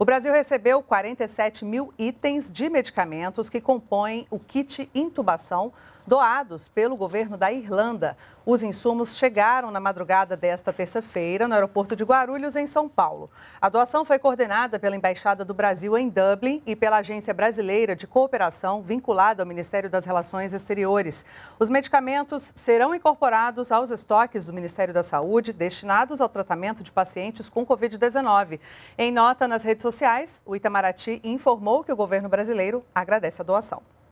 O Brasil recebeu 47 mil itens de medicamentos que compõem o kit intubação doados pelo governo da Irlanda. Os insumos chegaram na madrugada desta terça-feira no aeroporto de Guarulhos, em São Paulo. A doação foi coordenada pela Embaixada do Brasil em Dublin e pela Agência Brasileira de Cooperação, vinculada ao Ministério das Relações Exteriores. Os medicamentos serão incorporados aos estoques do Ministério da Saúde destinados ao tratamento de pacientes com Covid-19. Em nota nas redes sociais, o Itamaraty informou que o governo brasileiro agradece a doação.